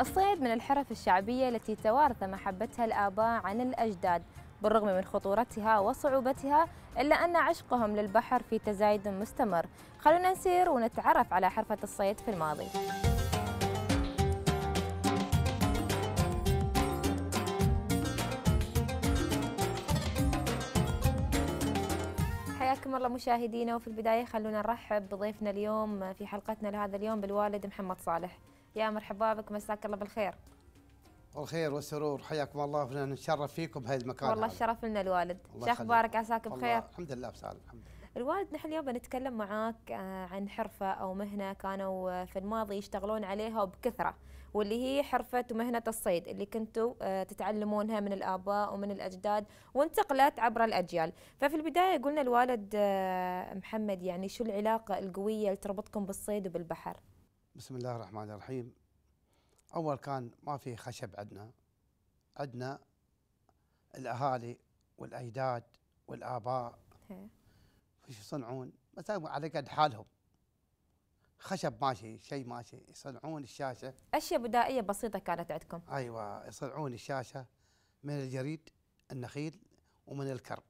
الصيد من الحرف الشعبية التي توارث محبتها الآباء عن الأجداد بالرغم من خطورتها وصعوبتها إلا أن عشقهم للبحر في تزايد مستمر خلونا نسير ونتعرف على حرفة الصيد في الماضي حياكم الله مشاهدينا وفي البداية خلونا نرحب بضيفنا اليوم في حلقتنا لهذا اليوم بالوالد محمد صالح يا مرحبا بك مساك الله بالخير والخير والسرور حياكم الله ونتشرف فيكم بهذا المكان والله هذا. الشرف لنا الوالد شو اخبارك عساك بخير الحمد لله بسالم الحمد لله الوالد نحن اليوم بنتكلم معاك آه، عن حرفة أو مهنة كانوا آه، في الماضي يشتغلون عليها وبكثرة واللي هي حرفة ومهنة الصيد اللي كنتوا آه، تتعلمونها من الآباء ومن الأجداد وانتقلت عبر الأجيال ففي البداية قلنا الوالد محمد يعني شو العلاقة القوية اللي تربطكم بالصيد وبالبحر بسم الله الرحمن الرحيم أول كان ما في خشب عندنا عندنا الأهالي والأيداد والآباء وش يصنعون مثلا على قد حالهم خشب ماشي شيء ماشي يصنعون الشاشة أشياء بدائية بسيطة كانت عندكم أيوة يصنعون الشاشة من الجريد النخيل ومن الكرب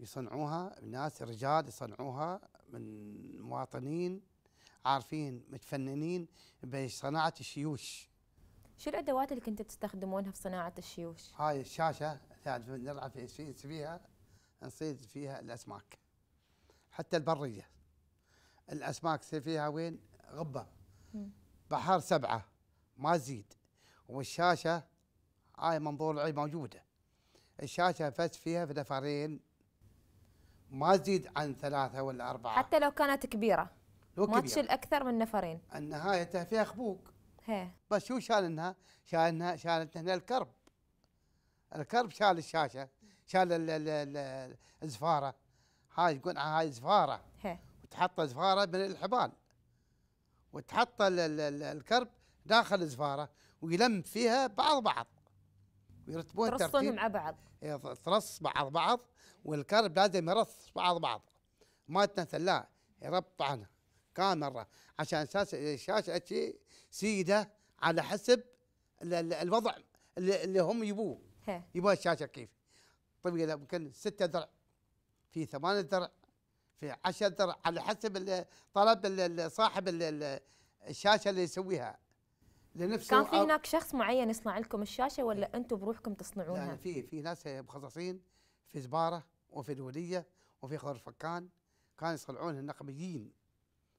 يصنعوها الناس رجال يصنعوها من مواطنين عارفين متفننين بصناعه الشيوش شو الادوات اللي كنتوا تستخدمونها في صناعه الشيوش؟ هاي الشاشه نلعب فيها نصيد فيها الاسماك حتى البريه الاسماك فيها وين؟ غبه بحر سبعه ما تزيد والشاشه هاي منظور العين موجوده الشاشه فت فيها في نفرين ما تزيد عن ثلاثه ولا اربعه حتى لو كانت كبيره هو ماتش الاكثر من نفرين النهايه فيها خبوق هي. بس شو شالنها؟ شالنها شالت هنا الكرب الكرب شال الشاشه شال الزفاره هاي يقول آه، هاي زفاره هي. وتحط زفاره من الحبال وتحط الكرب داخل الزفاره ويلم فيها بعض بعض ويرتبون ترصون مع بعض إيه، ترص بعض بعض والكرب لازم يرص بعض بعض ما تنثل لا يربط عنها كاميرا عشان الشاشه هيك سيده على حسب الوضع اللي هم يبوه يبوا الشاشه كيف طويله يمكن 6 درع في 8 درع في 10 درع على حسب طلب صاحب الشاشه اللي يسويها لنفسه كان في هناك شخص معين يصنع لكم الشاشه ولا انتم بروحكم تصنعونها؟ في في ناس مخصصين في زباره وفي الوليه وفي خرفكان كانوا يصنعون النقبيين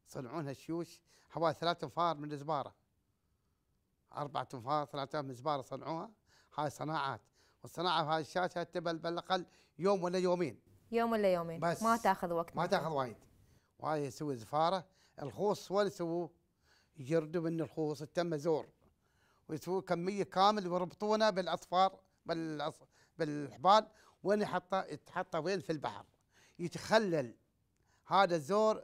يصنعون هالشيوش حوالي ثلاث انفار من الزباره أربعة انفار ثلاثة من الزباره صنعوها هاي صناعات والصناعه في هاي الشاشه تبل بالاقل يوم ولا يومين يوم ولا يومين بس ما تاخذ وقت ما تاخذ وايد وهاي يسوي زفاره الخوص ولا يسووه يجردوا من الخوص التم زور ويسووا كميه كامل ويربطونه بالاصفار بالأص... بالحبال وين يحطه يتحطه وين في البحر يتخلل هذا الزور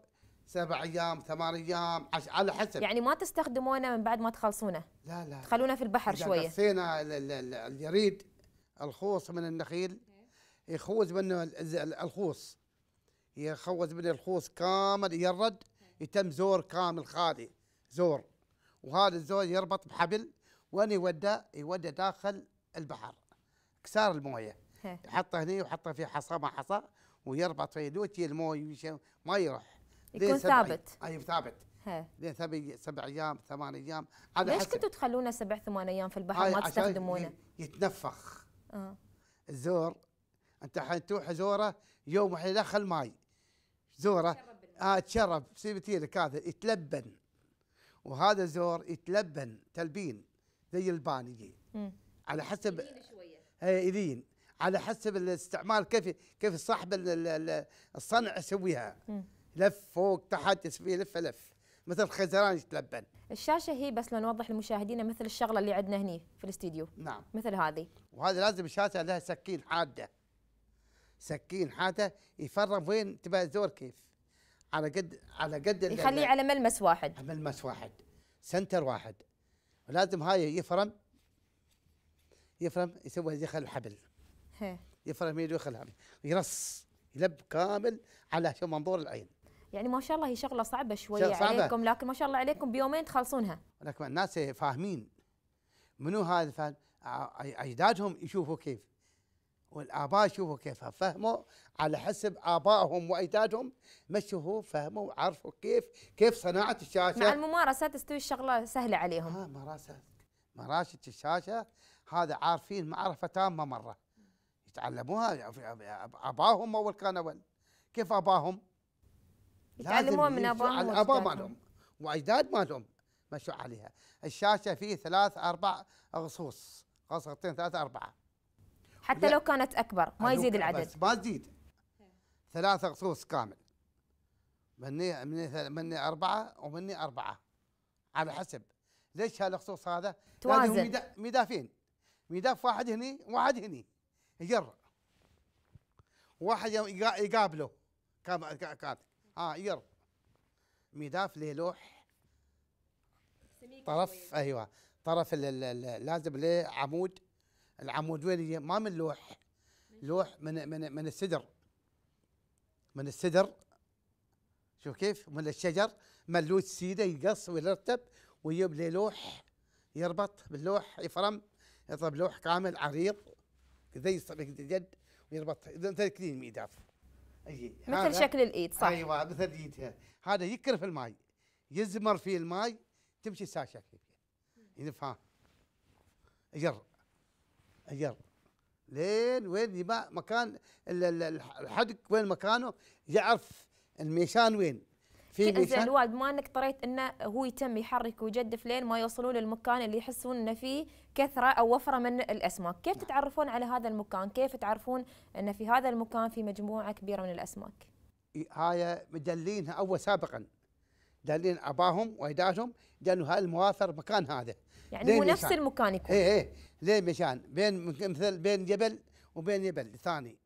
سبع ايام ثمان ايام عش... على حسب يعني ما تستخدمونه من بعد ما تخلصونه لا لا تخلونه في البحر إذا شويه قصينا الجريد الخوص من النخيل يخوز منه الخوص يخوز منه الخوص كامل يرد يتم زور كامل خالي زور وهذا الزور يربط بحبل وين يوده يوده داخل البحر كسار المويه يحطه هنا ويحطه في حصى ما حصى ويربط في دوتي المويه ما يروح يكون ثابت اي أيوة، ثابت لين سبع سبع ايام ثمان ايام على ليش كنتوا تخلونه سبع ثمان ايام في البحر ما تستخدمونه؟ يتنفخ آه. الزور انت الحين تروح زوره يوم واحد دخل ماي زوره اه تشرب سيبتيلك هذا يتلبن وهذا الزور يتلبن تلبين زي الباني على حسب إيه، يلين على حسب الاستعمال كيف كيف صاحب الصنع يسويها لف فوق تحت يسوي لفه لف مثل خزران يتلبن الشاشه هي بس لنوضح للمشاهدين مثل الشغله اللي عندنا هني في الاستديو نعم مثل هذه وهذا لازم الشاشه لها سكين حاده سكين حاده يفرم وين تبى الزور كيف على قد على قد يخليه على ملمس واحد على ملمس واحد سنتر واحد ولازم هاي يفرم يفرم يسوي يدخل الحبل يفرم يدخل الحبل يرص يلب كامل على شو منظور العين يعني ما شاء الله هي شغله صعبه شويه صعبة. عليكم لكن ما شاء الله عليكم بيومين تخلصونها لكن الناس فاهمين منو هذا فاهم اجدادهم يشوفوا كيف والاباء يشوفوا كيف فهموا على حسب ابائهم واجدادهم مشوه فهموا وعرفوا كيف كيف صناعه الشاشه مع الممارسه تستوي الشغله سهله عليهم ها آه، ممارسه مراشة الشاشه هذا عارفين معرفه تامه مره يتعلموها اباهم اول كان اول كيف اباهم يتعلمون من ابائهم الاباء مالهم واجداد مالهم مشوا عليها الشاشه فيه ثلاث اربع غصوص غصتين ثلاث اربعه حتى لو كانت اكبر ما يزيد العدد بس ما تزيد ثلاث غصوص كامل مني مني مني اربعه ومني اربعه على حسب ليش هالخصوص هذا؟ توازن ميدافين ميداف واحد هني واحد هني يجر واحد يقابله كان عائر آه، مداف له لوح طرف ايوه طرف لازم له عمود العمود وين ما من لوح لوح من من من السدر من السدر شوف كيف من الشجر ملوت سيده يقص ويرتب ويجيب له لوح يربط باللوح يفرم يضرب لوح كامل عريض زي الجد ويربط ذلك الميداف إيه، مثل شكل الايد صح ايوه مثل ايدها هذا يكر في الماي يزمر في الماي تمشي الساشة يدفها اجر اجر لين وين يبقى مكان الحدق وين مكانه يعرف الميشان وين تأذى الوالد ما انك طريت انه هو يتم يحرك ويجدف لين ما يوصلون للمكان اللي يحسون انه فيه كثره او وفره من الاسماك، كيف نعم. تتعرفون على هذا المكان؟ كيف تعرفون ان في هذا المكان في مجموعه كبيره من الاسماك؟ هاي مدلينها اول سابقا دلين اباهم واجدادهم قالوا هاي المواثر مكان هذا يعني هو نفس المكان يكون اي اي ليه مشان بين مثل بين جبل وبين جبل ثاني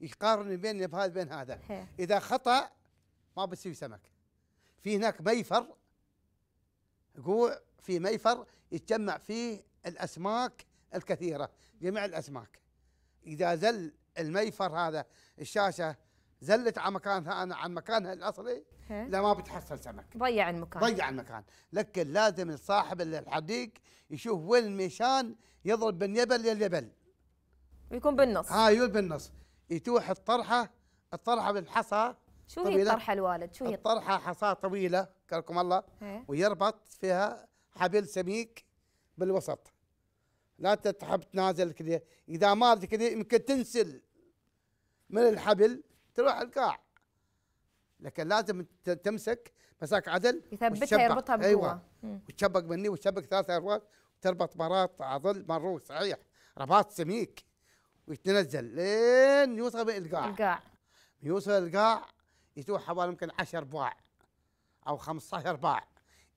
يقارن بين هذا بين هذا اذا خطا ما بتصير سمك في هناك ميفر جوع في ميفر يتجمع فيه الأسماك الكثيرة جميع الأسماك إذا زل الميفر هذا الشاشة زلت على مكانها عن مكانها الأصلي لا ما بتحصل سمك ضيع المكان ضيع المكان لكن لازم صاحب الحديق يشوف وين الميشان يضرب من يبل لليبل ويكون بالنص ها يكون بالنص يتوح الطرحة الطرحة بالحصى شو هي طيب الطرحه الوالد شو هي الطرحه حصاه طويله كركم الله إيه. ويربط فيها حبل سميك بالوسط لا تحب تنازل كذا اذا مالت كذا يمكن تنسل من الحبل تروح القاع لكن لازم تمسك مساك عدل يثبتها يربطها بقوه ايوه وتشبك مني وتشبك ثلاث ارواح وتربط براط عضل مروج صحيح رباط سميك ويتنزل لين يوصل بالقاع القاع يوصل القاع يتوح حوالي يمكن 10 باع او 15 باع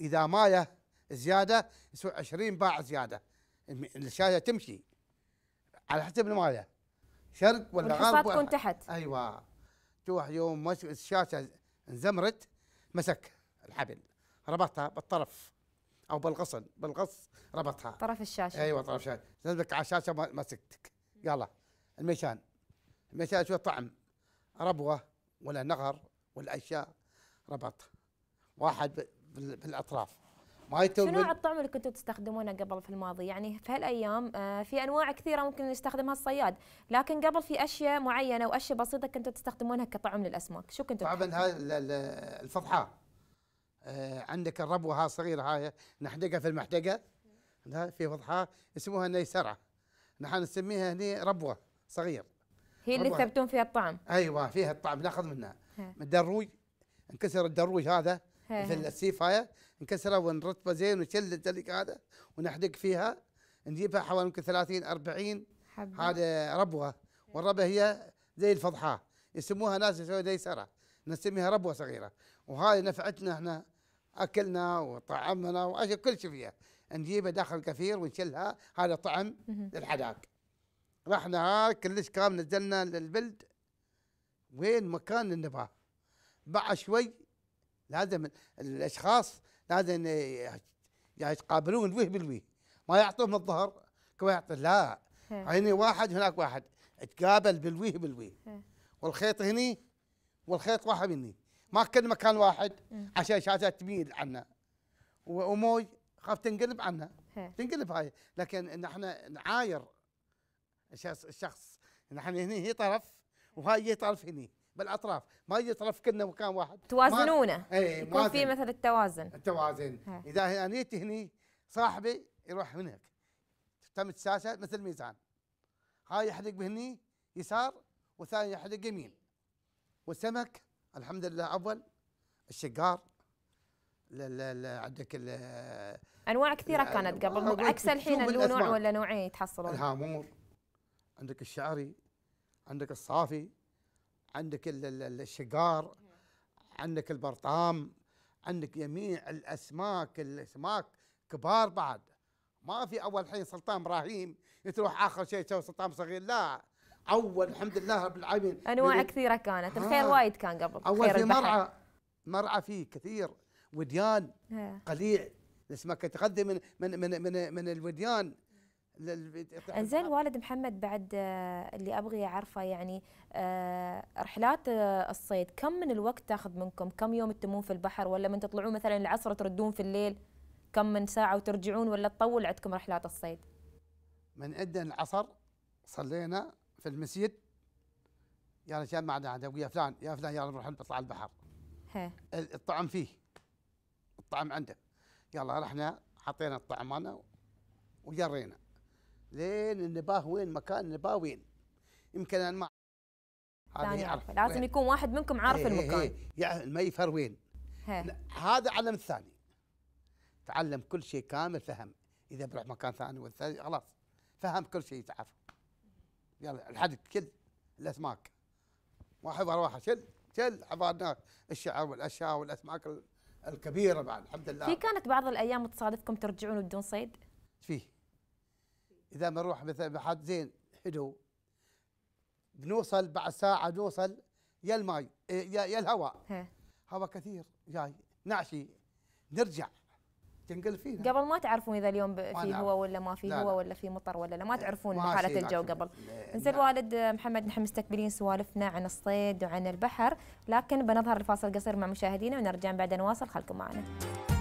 اذا مايه زياده يسوي 20 باع زياده الشاشه تمشي على حسب الماله شرق ولا غرب تكون تحت ايوه تروح يوم الشاشه انزمرت مسك الحبل ربطها بالطرف او بالغصن بالغص ربطها طرف الشاشه ايوه طرف الشاشه نزلك على الشاشه مسكتك يلا الميشان الميشان شو طعم ربوه ولا نغر ولا اشياء ربط واحد بالاطراف ما يتوب نوع الطعم اللي كنتوا تستخدمونه قبل في الماضي؟ يعني في هالايام آه، في انواع كثيره ممكن يستخدمها الصياد، لكن قبل في اشياء معينه واشياء بسيطه كنتوا تستخدمونها كطعم للاسماك، شو كنتوا طبعا هاي الفضحاء آه، عندك الربوه ها صغيره هاي نحدقها في المحدقه في فضحاء اسموها نيسره نحن نسميها هني ربوه صغير هي اللي تثبتون فيها الطعم ايوه فيها الطعم ناخذ منها من الدروج نكسر الدروج هذا مثل السيف هاي نكسره ونرتبه زين ونشل الدلك هذا ونحدق فيها نجيبها حوالي يمكن 30 40 حبة هذا ربوه والربوه هي زي الفضحاه يسموها ناس يسوي سره نسميها ربوه صغيره وهذه نفعتنا احنا اكلنا وطعمنا واشياء كل شيء فيها نجيبها داخل كثير ونشلها هذا طعم للحداق رحنا كلش كام نزلنا للبلد وين مكان اللي بعد شوي لازم الاشخاص لازم يعني يتقابلون ويه بالويه ما يعطوهم الظهر كما يعطي لا هني واحد هناك واحد تقابل بالويه بالويه والخيط هني والخيط واحد مني ما كل مكان واحد عشان شاشات تميل عنا وموي خاف تنقلب عنا تنقلب هاي لكن نحن احنا نعاير الشخص نحن هنا هي طرف وهاي هي طرف هنا بالاطراف ما يجي طرف كنا مكان واحد توازنونه اي يكون في مثل التوازن التوازن ها. اذا انا جيت هنا صاحبي يروح هناك تم الشاشه مثل ميزان هاي يحلق بهني يسار والثاني يحلق يمين والسمك الحمد لله اول الشقار عندك انواع كثيره كانت قبل عكس الحين اللي نوع ولا نوعين تحصلون الهامور عندك الشعري عندك الصافي عندك الشقار عندك البرطام عندك جميع الاسماك الاسماك كبار بعد ما في اول حين سلطان ابراهيم تروح اخر شيء تسوي سلطان صغير لا اول الحمد لله رب العالمين انواع كثيره كانت آه. الخير وايد كان قبل اول في مرعى مرعى فيه كثير وديان قليع الاسماك تغذي من من من من, من الوديان انزين والد محمد بعد آه، اللي ابغي اعرفه يعني آه، رحلات آه، الصيد كم من الوقت تاخذ منكم؟ كم يوم تتمون في البحر ولا من تطلعون مثلا العصر تردون في الليل كم من ساعه وترجعون ولا تطول عندكم رحلات الصيد؟ من عندنا العصر صلينا في المسجد يا رجال معنا عاد ويا فلان يا فلان يلا نروح نطلع البحر. هي. الطعم فيه الطعم عنده يلا رحنا حطينا الطعم مالنا وجرينا لين النباه وين مكان النباه وين يمكن انا ما ثاني يعرف لازم يكون واحد منكم عارف هي إيه، إيه، المكان هي إيه، يعرف يعني الميفر وين هذا علم الثاني تعلم كل شيء كامل فهم اذا بروح مكان ثاني والثاني خلاص فهم كل شيء تعرف يلا الحد كل الاسماك واحد ورا واحد شل شل عبارنا الشعر والاشياء والاسماك الكبيره بعد الحمد لله في كانت بعض الايام تصادفكم ترجعون بدون صيد؟ فيه اذا بنروح مثلا بحد زين حلو بنوصل بعد ساعه بنوصل يا الماي يا, يا الهواء هواء كثير جاي نعشي نرجع تنقل فينا قبل ما تعرفون اذا اليوم في هواء ولا ما في هواء ولا في مطر ولا لا ما تعرفون حاله الجو قبل انزين والد محمد نحن مستقبلين سوالفنا عن الصيد وعن البحر لكن بنظهر الفاصل قصير مع مشاهدينا ونرجع بعد نواصل خلكم معنا